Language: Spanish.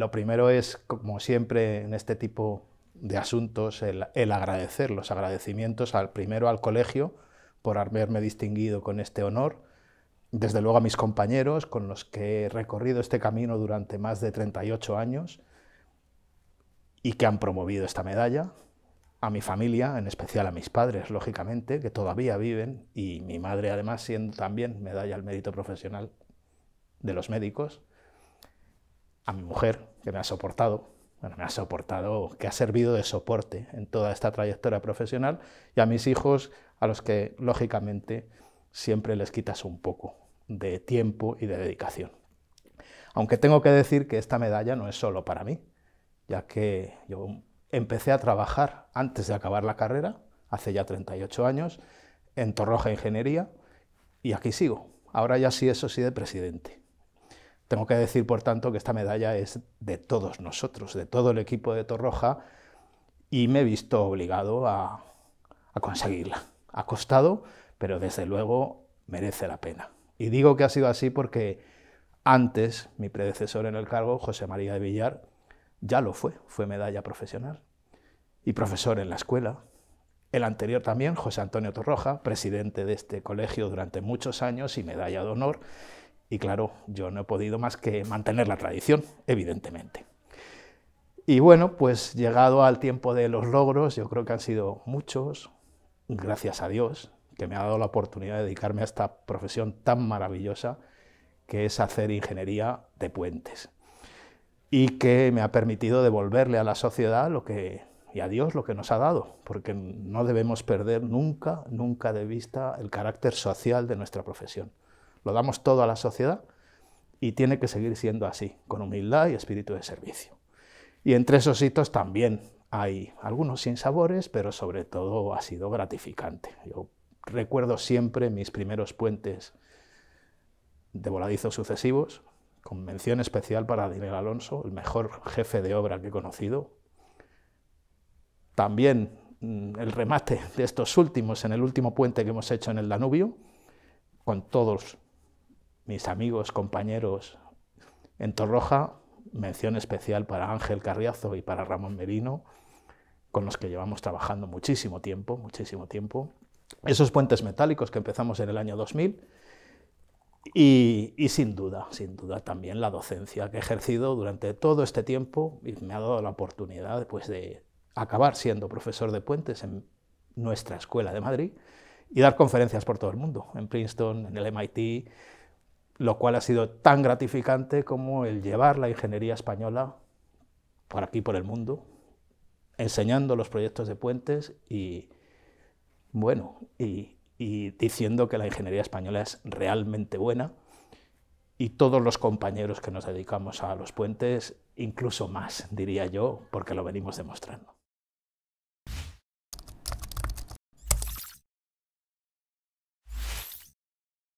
Lo primero es, como siempre en este tipo de asuntos, el, agradecer, los agradecimientos al primero al colegio por haberme distinguido con este honor, desde luego a mis compañeros con los que he recorrido este camino durante más de 38 años y que han promovido esta medalla, a mi familia, en especial a mis padres, lógicamente, que todavía viven, y mi madre además siendo también medalla al mérito profesional de los médicos, a mi mujer, que me ha soportado, bueno, me ha soportado, que ha servido de soporte en toda esta trayectoria profesional, y a mis hijos, a los que lógicamente siempre les quitas un poco de tiempo y de dedicación. Aunque tengo que decir que esta medalla no es solo para mí, ya que yo empecé a trabajar antes de acabar la carrera, hace ya 38 años, en Torroja Ingeniería, y aquí sigo. Ahora ya sí, eso sí, de presidente. Tengo que decir, por tanto, que esta medalla es de todos nosotros, de todo el equipo de Torroja, y me he visto obligado a, conseguirla. Ha costado, pero desde luego merece la pena. Y digo que ha sido así porque antes mi predecesor en el cargo, José María de Villar, ya lo fue, fue medalla profesional y profesor en la escuela. El anterior también, José Antonio Torroja, presidente de este colegio durante muchos años y medalla de honor, y claro, yo no he podido más que mantener la tradición, evidentemente. Y bueno, pues llegado al tiempo de los logros, yo creo que han sido muchos, gracias a Dios, que me ha dado la oportunidad de dedicarme a esta profesión tan maravillosa que es hacer ingeniería de puentes y que me ha permitido devolverle a la sociedad lo que y a Dios lo que nos ha dado, porque no debemos perder nunca, nunca de vista el carácter social de nuestra profesión lo damos todo a la sociedad y tiene que seguir siendo así, con humildad y espíritu de servicio. Y entre esos hitos también hay algunos sin sabores, pero sobre todo ha sido gratificante. Yo recuerdo siempre mis primeros puentes de voladizos sucesivos, con mención especial para Daniel Alonso, el mejor jefe de obra que he conocido. También mm, el remate de estos últimos en el último puente que hemos hecho en el Danubio, con todos mis amigos, compañeros en Torroja, mención especial para Ángel Carriazo y para Ramón Merino, con los que llevamos trabajando muchísimo tiempo, muchísimo tiempo. Esos puentes metálicos que empezamos en el año 2000 y, sin duda, sin duda también la docencia que he ejercido durante todo este tiempo y me ha dado la oportunidad pues, de acabar siendo profesor de puentes en nuestra escuela de Madrid y dar conferencias por todo el mundo, en Princeton, en el MIT, lo cual ha sido tan gratificante como el llevar la ingeniería española por aquí, por el mundo, enseñando los proyectos de puentes y, bueno, y, diciendo que la ingeniería española es realmente buena y todos los compañeros que nos dedicamos a los puentes, incluso más, diría yo, porque lo venimos demostrando.